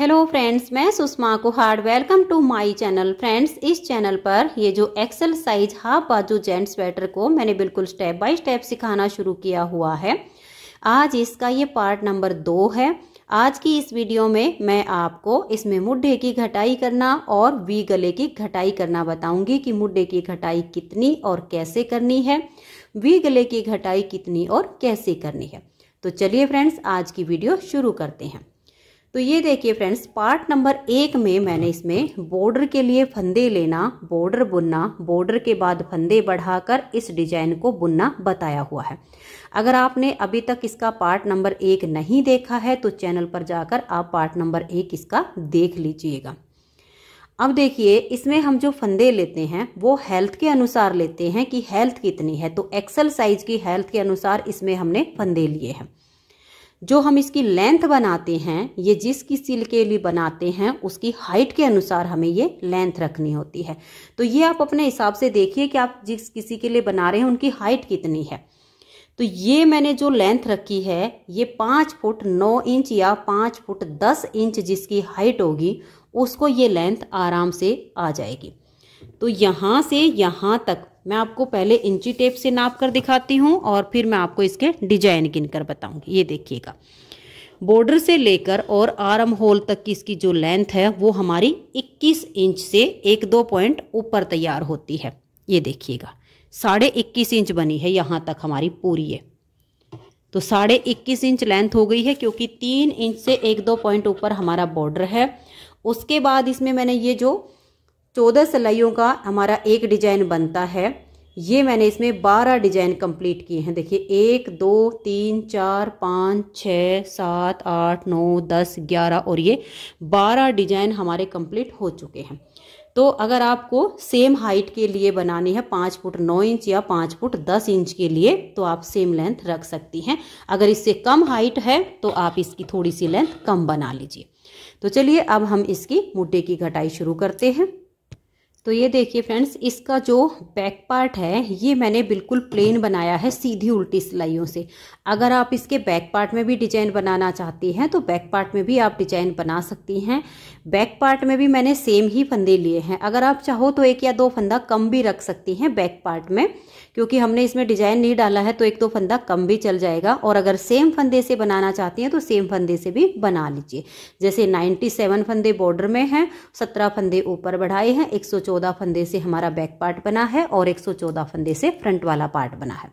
hello friends मैं Sushma Kuhad welcome to my channel friends इस channel पर ये जो एक्सल साइज हाफ बाजू जेंट स्वेटर को मैंने बिल्कुल स्टेप बाय स्टेप सिखाना शुरू किया हुआ है आज इसका ये पार्ट नंबर दो है आज की इस वीडियो में मैं आपको इसमें मुड्ढे की घटाई करना और वी गले की घटाई करना बताऊंगी कि मुड्ढे की घटाई कितनी और कैसे करनी है वी गले की घटाई कितनी और कैसे करनी है तो चलिए फ्रेंड्स आज की वीडियो शुरू करते हैं तो ये देखिए फ्रेंड्स पार्ट नंबर एक में मैंने इसमें बॉर्डर के लिए फंदे लेना बॉर्डर बुनना बॉर्डर के बाद फंदे बढ़ाकर इस डिजाइन को बुनना बताया हुआ है अगर आपने अभी तक इसका पार्ट नंबर एक नहीं देखा है तो चैनल पर जाकर आप पार्ट नंबर एक इसका देख लीजिएगा अब देखिए इसमें हम जो फंदे लेते हैं वो हेल्थ के अनुसार लेते हैं कि हेल्थ कितनी है तो एक्सल साइज की हेल्थ के अनुसार इसमें हमने फंदे लिए हैं जो हम इसकी लेंथ बनाते हैं ये जिस किसी के लिए बनाते हैं उसकी हाइट के अनुसार हमें ये लेंथ रखनी होती है तो ये आप अपने हिसाब से देखिए कि आप जिस किसी के लिए बना रहे हैं उनकी हाइट कितनी है तो ये मैंने जो लेंथ रखी है ये पाँच फुट नौ इंच या पाँच फुट दस इंच जिसकी हाइट होगी उसको ये लेंथ आराम से आ जाएगी तो यहाँ से यहाँ तक मैं आपको पहले इंची टेप से नाप कर दिखाती हूँ और फिर मैं आपको इसके डिजाइन गिन कर बताऊँगी ये देखिएगा बॉर्डर से लेकर और आर्म होल तक की इसकी जो लेंथ है वो हमारी 21 इंच से एक दो पॉइंट ऊपर तैयार होती है ये देखिएगा साढ़े इक्कीस इंच बनी है यहाँ तक हमारी पूरी है तो साढ़े इक्कीस इंच लेंथ हो गई है क्योंकि तीन इंच से एक दो पॉइंट ऊपर हमारा बॉर्डर है उसके बाद इसमें मैंने ये जो चौदह सिलाइयों का हमारा एक डिजाइन बनता है ये मैंने इसमें बारह डिजाइन कंप्लीट किए हैं देखिए एक दो तीन चार पाँच छ सात आठ नौ दस ग्यारह और ये बारह डिजाइन हमारे कंप्लीट हो चुके हैं तो अगर आपको सेम हाइट के लिए बनानी है पाँच फुट नौ इंच या पाँच फुट दस इंच के लिए तो आप सेम लेंथ रख सकती हैं अगर इससे कम हाइट है तो आप इसकी थोड़ी सी लेंथ कम बना लीजिए तो चलिए अब हम इसकी मुड्डे की घटाई शुरू करते हैं तो ये देखिए फ्रेंड्स इसका जो बैक पार्ट है ये मैंने बिल्कुल प्लेन बनाया है सीधी उल्टी सिलाइयों से अगर आप इसके बैक पार्ट में भी डिजाइन बनाना चाहती हैं तो बैक पार्ट में भी आप डिजाइन बना सकती हैं बैक पार्ट में भी मैंने सेम ही फंदे लिए हैं अगर आप चाहो तो एक या दो फंदा कम भी रख सकती हैं बैक पार्ट में क्योंकि हमने इसमें डिजाइन नहीं डाला है तो एक दो फंदा कम भी चल जाएगा और अगर सेम फंदे से बनाना चाहती हैं तो सेम फंदे से भी बना लीजिए जैसे सेवन फंदे बॉर्डर में हैं सत्रह फंदे ऊपर बढ़ाए हैं चौदह फंदे से हमारा बैक पार्ट बना है और चौदह फंदे से फ्रंट वाला पार्ट बना है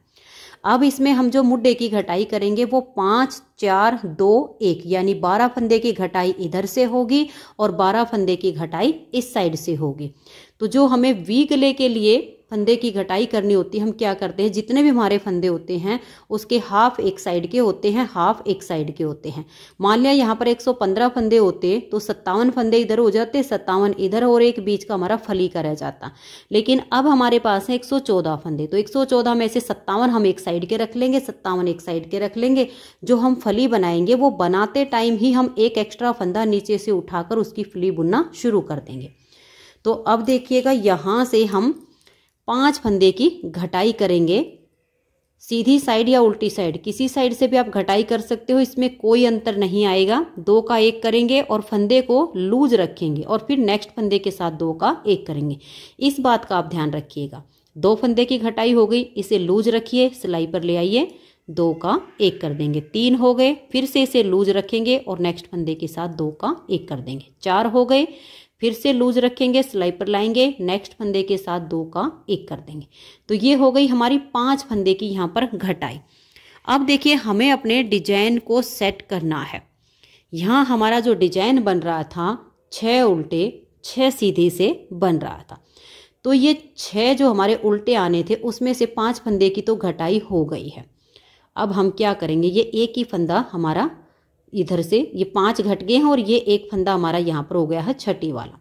अब इसमें हम जो मुड्डे की घटाई करेंगे वो पाँच चार दो एक यानी बारह फंदे की घटाई इधर से होगी और बारह फंदे की घटाई इस साइड से होगी तो जो हमें वी गले के लिए फंदे की घटाई करनी होती है हम क्या करते हैं जितने भी हमारे फंदे होते हैं उसके हाफ एक साइड के होते हैं हाफ एक साइड के होते हैं मान लिया यहाँ पर 115 फंदे होते तो सत्तावन फंदे इधर हो जाते सत्तावन इधर और एक बीच का हमारा फली का रह जाता लेकिन अब हमारे पास है 114 फंदे तो 114 में से सत्तावन हम एक साइड के रख लेंगे सत्तावन एक साइड के रख लेंगे जो हम फली बनाएंगे वो बनाते टाइम ही हम एक एक्स्ट्रा फंदा नीचे से उठाकर उसकी फली बुनना शुरू कर देंगे तो अब देखिएगा यहाँ से हम पांच फंदे की घटाई करेंगे सीधी साइड या उल्टी साइड किसी साइड से भी आप घटाई कर सकते हो इसमें कोई अंतर नहीं आएगा दो का एक करेंगे और फंदे को लूज रखेंगे और फिर नेक्स्ट फंदे के साथ दो का एक करेंगे इस बात का आप ध्यान रखिएगा दो फंदे की घटाई हो गई इसे लूज रखिए सिलाई पर ले आइए दो का एक कर देंगे तीन हो गए फिर से इसे लूज रखेंगे और नेक्स्ट फंदे के साथ दो का एक कर देंगे चार हो गए फिर से लूज रखेंगे सिलाई पर लाएंगे नेक्स्ट फंदे के साथ दो का एक कर देंगे तो ये हो गई हमारी पांच फंदे की यहाँ पर घटाई अब देखिए हमें अपने डिजाइन को सेट करना है यहाँ हमारा जो डिजाइन बन रहा था छः उल्टे छः सीधे से बन रहा था तो ये छः जो हमारे उल्टे आने थे उसमें से पांच फंदे की तो घटाई हो गई है अब हम क्या करेंगे ये एक ही फंदा हमारा इधर से ये पांच घट गए हैं और ये एक फंदा हमारा यहाँ पर हो गया है छठी वाला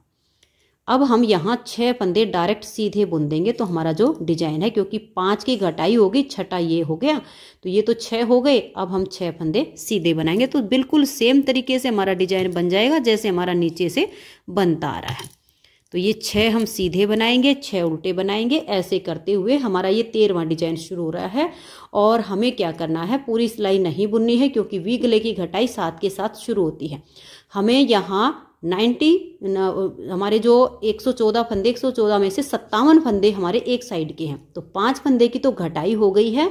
अब हम यहाँ छः फंदे डायरेक्ट सीधे बुन देंगे तो हमारा जो डिजाइन है क्योंकि पाँच की घटाई होगी छठा ये हो गया तो ये तो छः हो गए अब हम छः फंदे सीधे बनाएंगे तो बिल्कुल सेम तरीके से हमारा डिजाइन बन जाएगा जैसे हमारा नीचे से बनता आ रहा है तो ये छः हम सीधे बनाएंगे छः उल्टे बनाएंगे ऐसे करते हुए हमारा ये तेरवा डिजाइन शुरू हो रहा है और हमें क्या करना है पूरी सिलाई नहीं बुननी है क्योंकि वी गले की घटाई सात के साथ शुरू होती है हमें यहाँ 90 हमारे जो 114 फंदे 114 में से सत्तावन फंदे हमारे एक साइड के हैं तो पाँच फंदे की तो घटाई हो गई है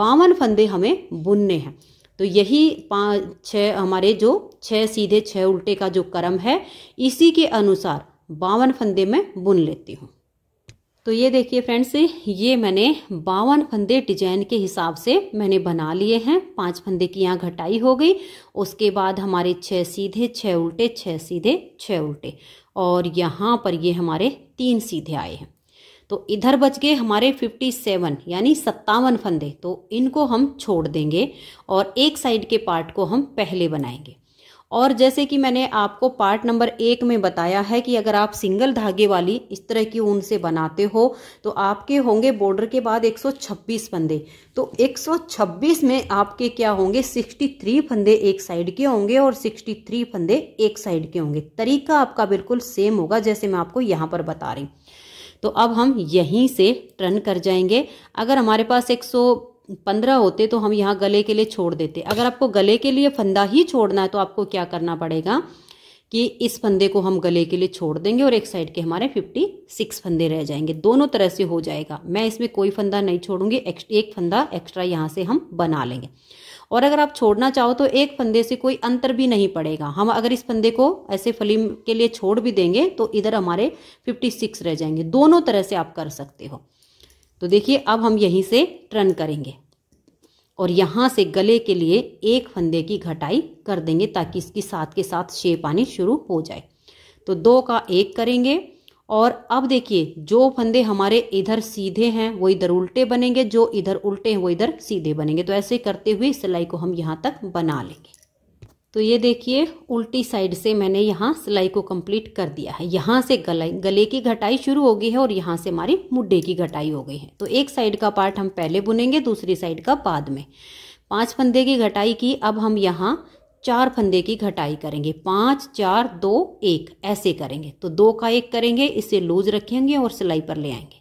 बावन फंदे हमें बुनने हैं तो यही पाँच छः हमारे जो छः सीधे छः उल्टे का जो क्रम है इसी के अनुसार बावन फंदे मैं बुन लेती हूँ तो ये देखिए फ्रेंड्स ये मैंने बावन फंदे डिजाइन के हिसाब से मैंने बना लिए हैं पांच फंदे की यहाँ घटाई हो गई उसके बाद हमारे छः सीधे छः उल्टे छः सीधे छः उल्टे और यहाँ पर ये हमारे तीन सीधे आए हैं तो इधर बच गए हमारे 57 यानी सत्तावन फंदे तो इनको हम छोड़ देंगे और एक साइड के पार्ट को हम पहले बनाएंगे और जैसे कि मैंने आपको पार्ट नंबर एक में बताया है कि अगर आप सिंगल धागे वाली इस तरह की ऊन से बनाते हो तो आपके होंगे बॉर्डर के बाद 126 फंदे तो 126 में आपके क्या होंगे 63 फंदे एक साइड के होंगे और 63 फंदे एक साइड के होंगे तरीका आपका बिल्कुल सेम होगा जैसे मैं आपको यहाँ पर बता रही तो अब हम यहीं से टर्न कर जाएंगे अगर हमारे पास एक पंद्रह होते तो हम यहाँ गले के लिए छोड़ देते अगर आपको गले के लिए फंदा ही छोड़ना है तो आपको क्या करना पड़ेगा कि इस फंदे को हम गले के लिए छोड़ देंगे और एक साइड के हमारे फिफ्टी सिक्स फंदे रह जाएंगे दोनों तरह से हो जाएगा मैं इसमें कोई फंदा नहीं छोड़ूंगी एक फंदा एक्स्ट्रा यहाँ से हम बना लेंगे और अगर आप छोड़ना चाहो तो एक फंदे से कोई अंतर भी नहीं पड़ेगा हम अगर इस फंदे को ऐसे फलीम के लिए छोड़ भी देंगे तो इधर हमारे फिफ्टी सिक्स रह जाएंगे दोनों तरह से आप कर सकते हो तो देखिए अब हम यहीं से टर्न करेंगे और यहाँ से गले के लिए एक फंदे की घटाई कर देंगे ताकि इसकी साथ के साथ शेप आनी शुरू हो जाए तो दो का एक करेंगे और अब देखिए जो फंदे हमारे इधर सीधे हैं वो इधर उल्टे बनेंगे जो इधर उल्टे हैं वो इधर सीधे बनेंगे तो ऐसे करते हुए सिलाई को हम यहाँ तक बना लेंगे तो ये देखिए उल्टी साइड से मैंने यहाँ सिलाई को कंप्लीट कर दिया है यहाँ से गले गले की घटाई शुरू हो गई है और यहाँ से हमारी मुड्ढे की घटाई हो गई है तो एक साइड का पार्ट हम पहले बुनेंगे दूसरी साइड का बाद में पांच फंदे की घटाई की अब हम यहाँ चार फंदे की घटाई करेंगे पाँच चार दो एक ऐसे करेंगे तो दो का एक करेंगे इसे लूज रखेंगे और सिलाई पर ले आएंगे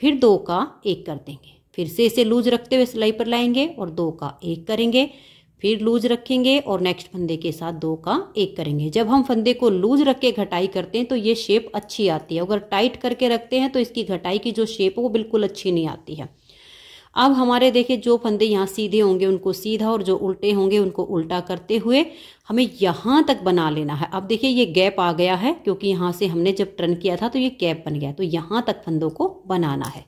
फिर दो का एक कर देंगे फिर से इसे लूज रखते हुए सिलाई पर लाएंगे और दो का एक करेंगे फिर लूज रखेंगे और नेक्स्ट फंदे के साथ दो का एक करेंगे जब हम फंदे को लूज रख के घटाई करते हैं तो ये शेप अच्छी आती है अगर टाइट करके रखते हैं तो इसकी घटाई की जो शेप है वो बिल्कुल अच्छी नहीं आती है अब हमारे देखिए जो फंदे यहाँ सीधे होंगे उनको सीधा और जो उल्टे होंगे उनको उल्टा करते हुए हमें यहाँ तक बना लेना है अब देखिए ये गैप आ गया है क्योंकि यहाँ से हमने जब टर्न किया था तो ये गैप बन गया तो यहाँ तक फंदों को बनाना है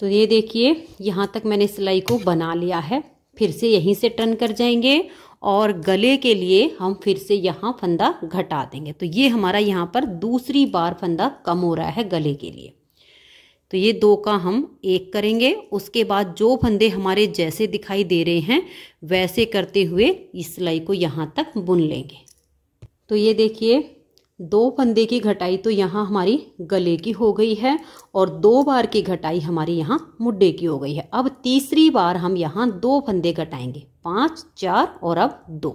तो ये देखिए यहाँ तक मैंने सिलाई को बना लिया है फिर से यहीं से टर्न कर जाएंगे और गले के लिए हम फिर से यहाँ फंदा घटा देंगे तो ये हमारा यहाँ पर दूसरी बार फंदा कम हो रहा है गले के लिए तो ये दो का हम एक करेंगे उसके बाद जो फंदे हमारे जैसे दिखाई दे रहे हैं वैसे करते हुए इस सिलाई को यहाँ तक बुन लेंगे तो ये देखिए दो फंदे की घटाई तो यहाँ हमारी गले की हो गई है और दो बार की घटाई हमारी यहाँ मुड्डे की हो गई है अब तीसरी बार हम यहाँ दो फंदे घटाएंगे पाँच चार और अब दो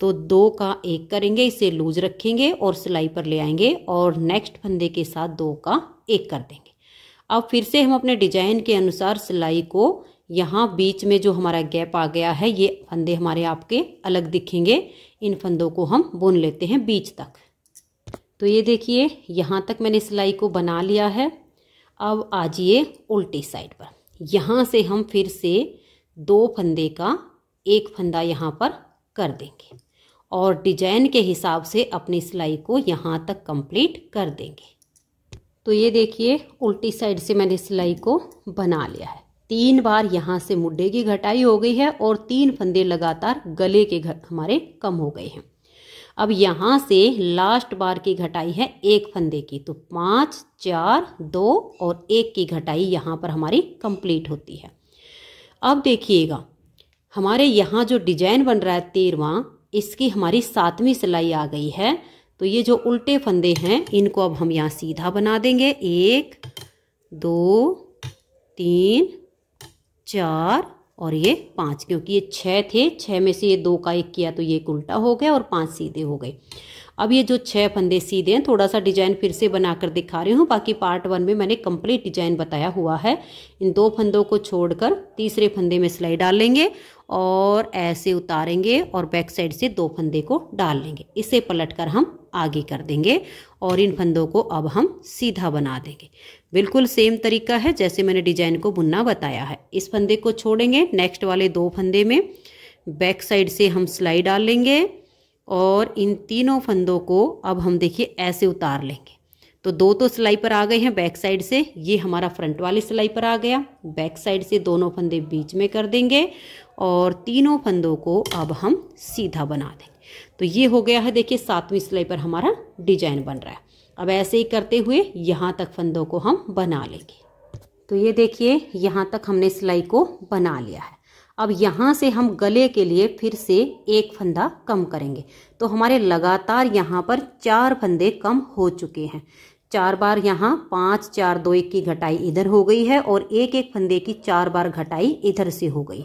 तो दो का एक करेंगे इसे लूज रखेंगे और सिलाई पर ले आएंगे और नेक्स्ट फंदे के साथ दो का एक कर देंगे अब फिर से हम अपने डिजाइन के अनुसार सिलाई को यहाँ बीच में जो हमारा गैप आ गया है ये फंदे हमारे आपके अलग दिखेंगे इन फंदों को हम बुन लेते हैं बीच तक तो ये देखिए यहाँ तक मैंने सिलाई को बना लिया है अब आ जाइए उल्टी साइड पर यहाँ से हम फिर से दो फंदे का एक फंदा यहाँ पर कर देंगे और डिजाइन के हिसाब से अपनी सिलाई को यहाँ तक कंप्लीट कर देंगे तो ये देखिए उल्टी साइड से मैंने सिलाई को बना लिया है तीन बार यहाँ से मुड्ढे की घटाई हो गई है और तीन फंदे लगातार गले के घट हमारे कम हो गए हैं अब यहाँ से लास्ट बार की घटाई है एक फंदे की तो पाँच चार दो और एक की घटाई यहाँ पर हमारी कंप्लीट होती है अब देखिएगा हमारे यहाँ जो डिजाइन बन रहा है तेरवा इसकी हमारी सातवीं सिलाई आ गई है तो ये जो उल्टे फंदे हैं इनको अब हम यहाँ सीधा बना देंगे एक दो तीन चार और ये पाँच क्योंकि ये छः थे छः में से ये दो का एक किया तो ये एक उल्टा हो गया और पाँच सीधे हो गए अब ये जो छः फंदे सीधे हैं थोड़ा सा डिजाइन फिर से बनाकर दिखा रही हूँ बाकी पार्ट वन में मैंने कंप्लीट डिजाइन बताया हुआ है इन दो फंदों को छोड़कर तीसरे फंदे में सिलाई डाल लेंगे और ऐसे उतारेंगे और बैक साइड से दो फंदे को डाल लेंगे इसे पलट कर हम आगे कर देंगे और इन फंदों को अब हम सीधा बना देंगे बिल्कुल सेम तरीका है जैसे मैंने डिजाइन को बुनना बताया है इस फंदे को छोड़ेंगे नेक्स्ट वाले दो फंदे में बैक साइड से हम सिलाई डाल लेंगे और इन तीनों फंदों को अब हम देखिए ऐसे उतार लेंगे तो दो तो सिलाई पर आ गए हैं बैक साइड से ये हमारा फ्रंट वाली सिलाई पर आ गया बैक साइड से दोनों फंदे बीच में कर देंगे और तीनों फंदों को अब हम सीधा बना देंगे तो ये हो गया है देखिए सातवीं सिलाई पर हमारा डिजाइन बन रहा है अब ऐसे ही करते हुए यहाँ तक फंदों को हम बना लेंगे तो ये देखिए यहाँ तक हमने सिलाई को बना लिया है अब यहाँ से हम गले के लिए फिर से एक फंदा कम करेंगे तो हमारे लगातार यहाँ पर चार फंदे कम हो चुके हैं चार बार यहाँ पाँच चार दो एक की घटाई इधर हो गई है और एक एक फंदे की चार बार घटाई इधर से हो गई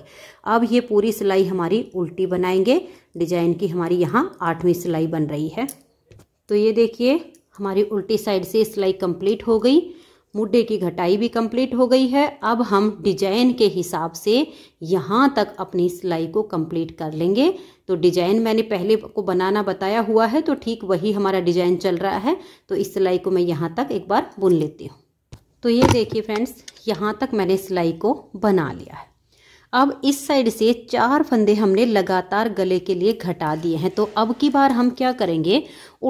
अब ये पूरी सिलाई हमारी उल्टी बनाएंगे डिजाइन की हमारी यहाँ आठवीं सिलाई बन रही है तो ये देखिए हमारी उल्टी साइड से सिलाई कंप्लीट हो गई मुड्ढे की घटाई भी कंप्लीट हो गई है अब हम डिजाइन के हिसाब से यहाँ तक अपनी सिलाई को कंप्लीट कर लेंगे तो डिजाइन मैंने पहले को बनाना बताया हुआ है तो ठीक वही हमारा डिजाइन चल रहा है तो इस सिलाई को मैं यहाँ तक एक बार बुन लेती हूँ तो ये देखिए फ्रेंड्स यहाँ तक मैंने सिलाई को बना लिया है अब इस साइड से चार फंदे हमने लगातार गले के लिए घटा दिए हैं तो अब की बार हम क्या करेंगे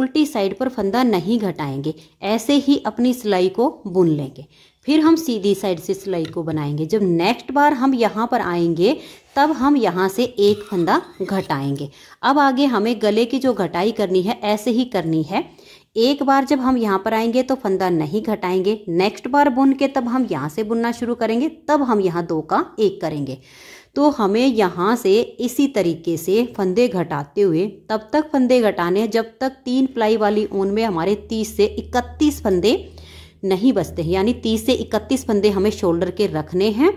उल्टी साइड पर फंदा नहीं घटाएंगे ऐसे ही अपनी सिलाई को बुन लेंगे फिर हम सीधी साइड से सिलाई को बनाएंगे जब नेक्स्ट बार हम यहाँ पर आएंगे तब हम यहाँ से एक फंदा घटाएंगे अब आगे हमें गले की जो घटाई करनी है ऐसे ही करनी है एक बार जब हम यहाँ पर आएंगे तो फंदा नहीं घटाएंगे नेक्स्ट बार बुन के तब हम यहाँ से बुनना शुरू करेंगे तब हम यहाँ दो का एक करेंगे तो हमें यहाँ से इसी तरीके से फंदे घटाते हुए तब तक फंदे घटाने जब तक तीन प्लाई वाली ऊन में हमारे 30 से 31 फंदे नहीं बचते हैं यानी 30 से 31 फंदे हमें शोल्डर के रखने हैं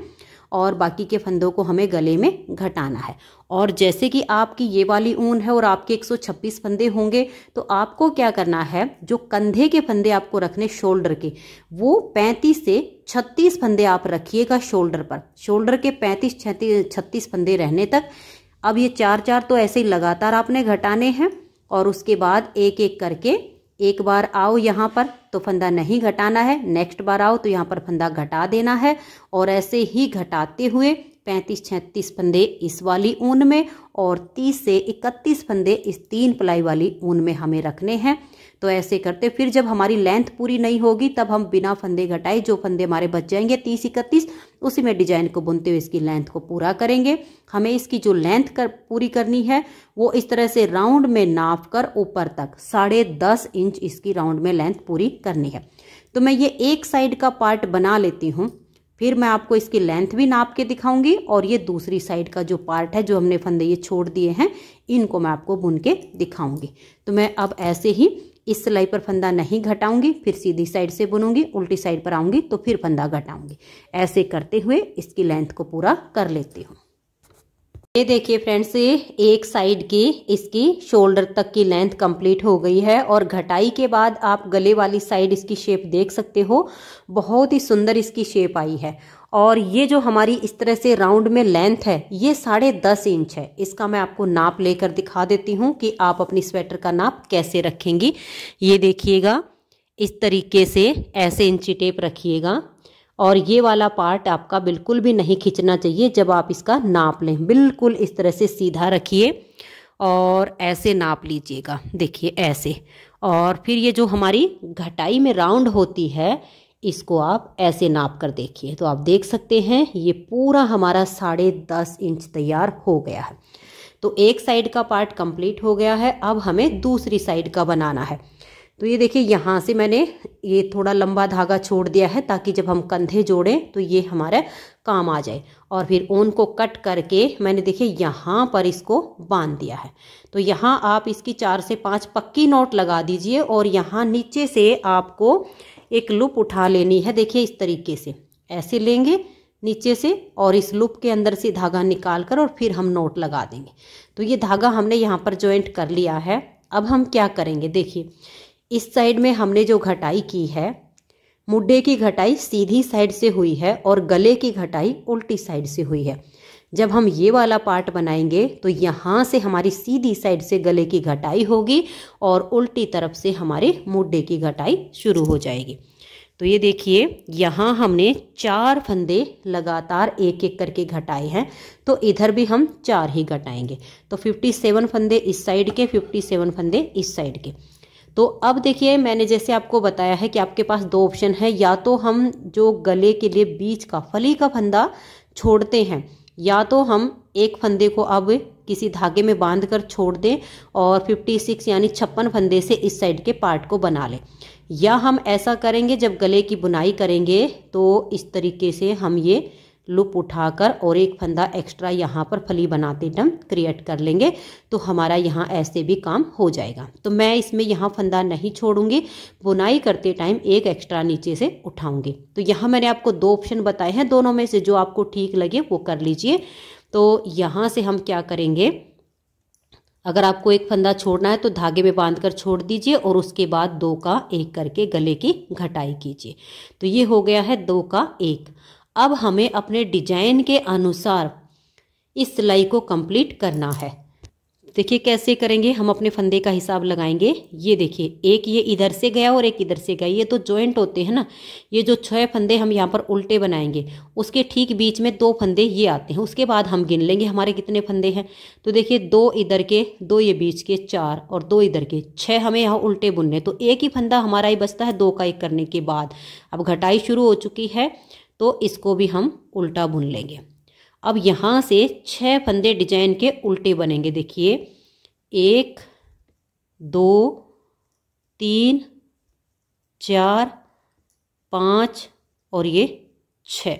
और बाकी के फंदों को हमें गले में घटाना है और जैसे कि आपकी ये वाली ऊन है और आपके 126 फंदे होंगे तो आपको क्या करना है जो कंधे के फंदे आपको रखने शोल्डर के वो 35 से 36 फंदे आप रखिएगा शोल्डर पर शोल्डर के 35 36 छत्तीस फंदे रहने तक अब ये चार चार तो ऐसे ही लगातार आपने घटाने हैं और उसके बाद एक एक करके एक बार आओ यहाँ पर तो फंदा नहीं घटाना है नेक्स्ट बार आओ तो यहाँ पर फंदा घटा देना है और ऐसे ही घटाते हुए पैंतीस छत्तीस फंदे इस वाली ऊन में और तीस से इकतीस फंदे इस तीन प्लाई वाली ऊन में हमें रखने हैं तो ऐसे करते फिर जब हमारी लेंथ पूरी नहीं होगी तब हम बिना फंदे घटाए जो फंदे हमारे बच जाएंगे तीस इकतीस उसी में डिजाइन को बुनते हुए इसकी लेंथ को पूरा करेंगे हमें इसकी जो लेंथ कर पूरी करनी है वो इस तरह से राउंड में नाप कर ऊपर तक साढ़े दस इंच इसकी राउंड में लेंथ पूरी करनी है तो मैं ये एक साइड का पार्ट बना लेती हूँ फिर मैं आपको इसकी लेंथ भी नाप के दिखाऊंगी और ये दूसरी साइड का जो पार्ट है जो हमने फंदे ये छोड़ दिए हैं इनको मैं आपको बुन के दिखाऊंगी तो मैं अब ऐसे ही इस सिलाई पर फंदा नहीं घटाऊंगी फिर सीधी साइड से बुनूंगी उल्टी साइड पर आऊंगी तो फिर फंदा घटाऊंगी ऐसे करते हुए इसकी लेंथ को पूरा कर लेती हूँ ये देखिए फ्रेंड्स ये एक साइड की इसकी शोल्डर तक की लेंथ कंप्लीट हो गई है और घटाई के बाद आप गले वाली साइड इसकी शेप देख सकते हो बहुत ही सुंदर इसकी शेप आई है और ये जो हमारी इस तरह से राउंड में लेंथ है ये साढ़े दस इंच है इसका मैं आपको नाप लेकर दिखा देती हूँ कि आप अपनी स्वेटर का नाप कैसे रखेंगी ये देखिएगा इस तरीके से ऐसे इंची टेप रखिएगा और ये वाला पार्ट आपका बिल्कुल भी नहीं खींचना चाहिए जब आप इसका नाप लें बिल्कुल इस तरह से सीधा रखिए और ऐसे नाप लीजिएगा देखिए ऐसे और फिर ये जो हमारी घटाई में राउंड होती है इसको आप ऐसे नाप कर देखिए तो आप देख सकते हैं ये पूरा हमारा साढ़े दस इंच तैयार हो गया है तो एक साइड का पार्ट कंप्लीट हो गया है अब हमें दूसरी साइड का बनाना है तो ये देखिए यहाँ से मैंने ये थोड़ा लंबा धागा छोड़ दिया है ताकि जब हम कंधे जोड़ें तो ये हमारा काम आ जाए और फिर ऊन को कट करके मैंने देखिए यहाँ पर इसको बांध दिया है तो यहाँ आप इसकी चार से पाँच पक्की नोट लगा दीजिए और यहाँ नीचे से आपको एक लुप उठा लेनी है देखिए इस तरीके से ऐसे लेंगे नीचे से और इस लूप के अंदर से धागा निकाल कर और फिर हम नोट लगा देंगे तो ये धागा हमने यहाँ पर ज्वाइंट कर लिया है अब हम क्या करेंगे देखिए इस साइड में हमने जो घटाई की है मुड्ढे की घटाई सीधी साइड से हुई है और गले की घटाई उल्टी साइड से हुई है जब हम ये वाला पार्ट बनाएंगे तो यहाँ से हमारी सीधी साइड से गले की घटाई होगी और उल्टी तरफ से हमारे मुड्ढे की घटाई शुरू हो जाएगी तो ये देखिए यहाँ हमने चार फंदे लगातार एक एक करके घटाए हैं तो इधर भी हम चार ही घटाएंगे तो 57 फंदे इस साइड के 57 फंदे इस साइड के तो अब देखिए मैंने जैसे आपको बताया है कि आपके पास दो ऑप्शन है या तो हम जो गले के लिए बीज का फली का फंदा छोड़ते हैं या तो हम एक फंदे को अब किसी धागे में बांध कर छोड़ दें और 56 यानी छप्पन फंदे से इस साइड के पार्ट को बना लें या हम ऐसा करेंगे जब गले की बुनाई करेंगे तो इस तरीके से हम ये लुप उठाकर और एक फंदा एक्स्ट्रा यहाँ पर फली बनाते टम क्रिएट कर लेंगे तो हमारा यहाँ ऐसे भी काम हो जाएगा तो मैं इसमें यहाँ फंदा नहीं छोड़ूंगी बुनाई करते टाइम एक एक्स्ट्रा नीचे से उठाऊंगी तो यहाँ मैंने आपको दो ऑप्शन बताए हैं दोनों में से जो आपको ठीक लगे वो कर लीजिए तो यहाँ से हम क्या करेंगे अगर आपको एक फंदा छोड़ना है तो धागे में बांध कर छोड़ दीजिए और उसके बाद दो का एक करके गले की घटाई कीजिए तो ये हो गया है दो का एक अब हमें अपने डिजाइन के अनुसार इस सिलाई को कंप्लीट करना है देखिए कैसे करेंगे हम अपने फंदे का हिसाब लगाएंगे ये देखिए एक ये इधर से गया और एक इधर से गया ये तो जॉइंट होते हैं ना ये जो छः फंदे हम यहाँ पर उल्टे बनाएंगे उसके ठीक बीच में दो फंदे ये आते हैं उसके बाद हम गिन लेंगे हमारे कितने फंदे हैं तो देखिए दो इधर के दो ये बीच के चार और दो इधर के छः हमें यहाँ उल्टे बुनने तो एक ही फंदा हमारा ही बचता है दो का एक करने के बाद अब घटाई शुरू हो चुकी है तो इसको भी हम उल्टा बुन लेंगे अब यहाँ से छः फंदे डिजाइन के उल्टे बनेंगे देखिए एक दो तीन चार पाँच और ये छः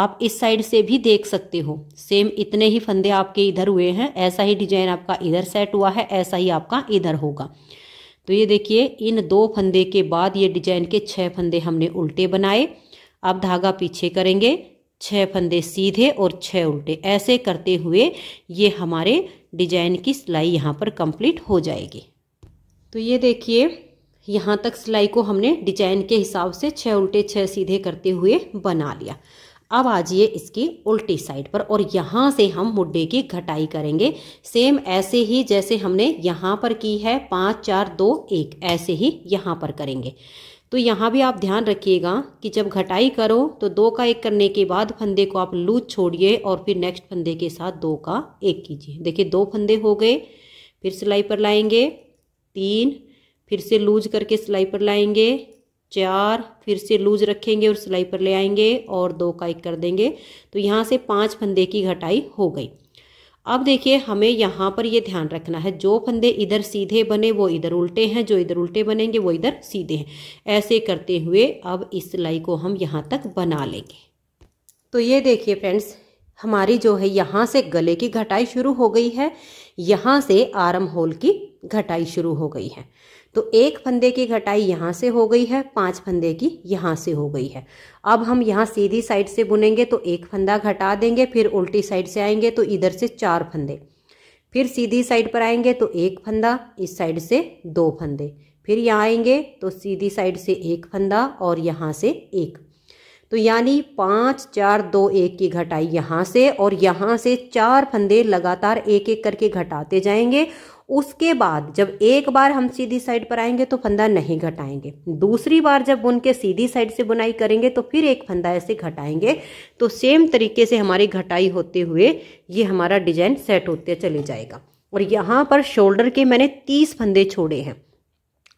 आप इस साइड से भी देख सकते हो सेम इतने ही फंदे आपके इधर हुए हैं ऐसा ही डिजाइन आपका इधर सेट हुआ है ऐसा ही आपका इधर होगा तो ये देखिए इन दो फंदे के बाद ये डिजाइन के छः फंदे हमने उल्टे बनाए अब धागा पीछे करेंगे छः फंदे सीधे और छः उल्टे ऐसे करते हुए ये हमारे डिजाइन की सिलाई यहाँ पर कंप्लीट हो जाएगी तो ये देखिए यहाँ तक सिलाई को हमने डिजाइन के हिसाब से छह उल्टे छः सीधे करते हुए बना लिया अब आ जाइए इसकी उल्टी साइड पर और यहाँ से हम मुड्डे की घटाई करेंगे सेम ऐसे ही जैसे हमने यहाँ पर की है पाँच चार दो एक ऐसे ही यहाँ पर करेंगे तो यहाँ भी आप ध्यान रखिएगा कि जब घटाई करो तो दो का एक करने के बाद फंदे को आप लूज छोड़िए और फिर नेक्स्ट फंदे के साथ दो का एक कीजिए देखिए दो फंदे हो गए फिर सिलाई पर लाएंगे तीन फिर से लूज करके सिलाई पर लाएंगे चार फिर से लूज रखेंगे और सिलाई पर ले आएंगे और दो का एक कर देंगे तो यहाँ से पाँच फंदे की घटाई हो गई अब देखिए हमें यहाँ पर ये ध्यान रखना है जो फंदे इधर सीधे बने वो इधर उल्टे हैं जो इधर उल्टे बनेंगे वो इधर सीधे हैं ऐसे करते हुए अब इस सिलाई को हम यहाँ तक बना लेंगे तो ये देखिए फ्रेंड्स हमारी जो है यहाँ से गले की घटाई शुरू हो गई है यहाँ से आर्म होल की घटाई शुरू हो गई है तो एक फंदे की घटाई यहाँ से हो गई है पांच फंदे की यहाँ से हो गई है अब हम यहाँ सीधी साइड से बुनेंगे तो एक फंदा घटा देंगे फिर उल्टी साइड से आएंगे तो इधर से चार फंदे फिर सीधी साइड पर आएंगे तो एक फंदा इस साइड से दो फंदे फिर यहाँ आएंगे तो सीधी साइड से एक फंदा और यहाँ से एक तो यानी पाँच चार दो एक की घटाई यहाँ से और यहाँ से चार फंदे लगातार एक एक करके घटाते जाएंगे उसके बाद जब एक बार हम सीधी साइड पर आएंगे तो फंदा नहीं घटाएंगे दूसरी बार जब बुन के सीधी साइड से बुनाई करेंगे तो फिर एक फंदा ऐसे घटाएंगे तो सेम तरीके से हमारी घटाई होते हुए ये हमारा डिजाइन सेट होते चले जाएगा और यहाँ पर शोल्डर के मैंने तीस फंदे छोड़े हैं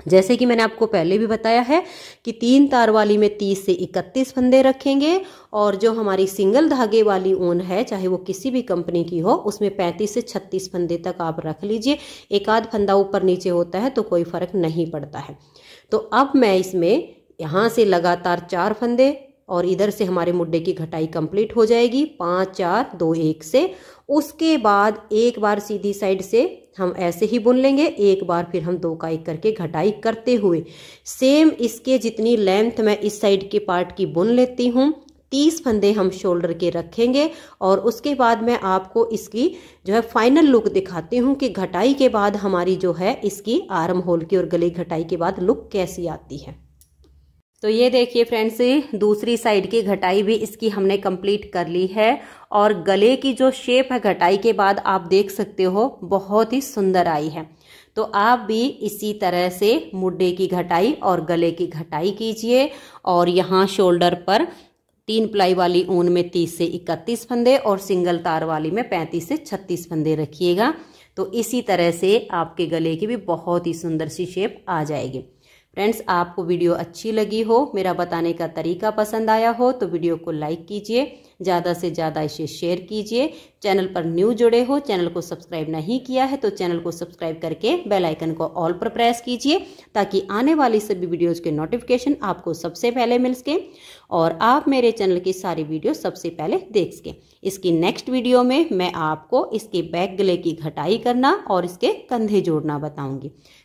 जैसे कि मैंने आपको पहले भी बताया है कि तीन तार वाली में 30 से 31 फंदे रखेंगे और जो हमारी सिंगल धागे वाली ऊन है चाहे वो किसी भी कंपनी की हो उसमें 35 से 36 फंदे तक आप रख लीजिए एक आध फंदा ऊपर नीचे होता है तो कोई फ़र्क नहीं पड़ता है तो अब मैं इसमें यहाँ से लगातार चार फंदे और इधर से हमारे मुड्डे की घटाई कंप्लीट हो जाएगी पाँच चार दो एक से उसके बाद एक बार सीधी साइड से हम ऐसे ही बुन लेंगे एक बार फिर हम दो का एक करके घटाई करते हुए सेम इसके जितनी लेंथ मैं इस साइड के पार्ट की बुन लेती हूँ तीस फंदे हम शोल्डर के रखेंगे और उसके बाद मैं आपको इसकी जो है फाइनल लुक दिखाती हूँ कि घटाई के बाद हमारी जो है इसकी आर्म होल की और गले घटाई के बाद लुक कैसी आती है तो ये देखिए फ्रेंड्स दूसरी साइड की घटाई भी इसकी हमने कंप्लीट कर ली है और गले की जो शेप है घटाई के बाद आप देख सकते हो बहुत ही सुंदर आई है तो आप भी इसी तरह से मुड्डे की घटाई और गले की घटाई कीजिए और यहाँ शोल्डर पर तीन प्लाई वाली ऊन में 30 से 31 फंदे और सिंगल तार वाली में 35 से 36 फंदे रखिएगा तो इसी तरह से आपके गले की भी बहुत ही सुंदर सी शेप आ जाएगी फ्रेंड्स आपको वीडियो अच्छी लगी हो मेरा बताने का तरीका पसंद आया हो तो वीडियो को लाइक कीजिए ज़्यादा से ज़्यादा इसे शेयर कीजिए चैनल पर न्यू जुड़े हो चैनल को सब्सक्राइब नहीं किया है तो चैनल को सब्सक्राइब करके बेल आइकन को ऑल पर प्रेस कीजिए ताकि आने वाली सभी वीडियोस के नोटिफिकेशन आपको सबसे पहले मिल सके और आप मेरे चैनल की सारी वीडियो सबसे पहले देख सकें इसकी नेक्स्ट वीडियो में मैं आपको इसके बैक गले की घटाई करना और इसके कंधे जोड़ना बताऊँगी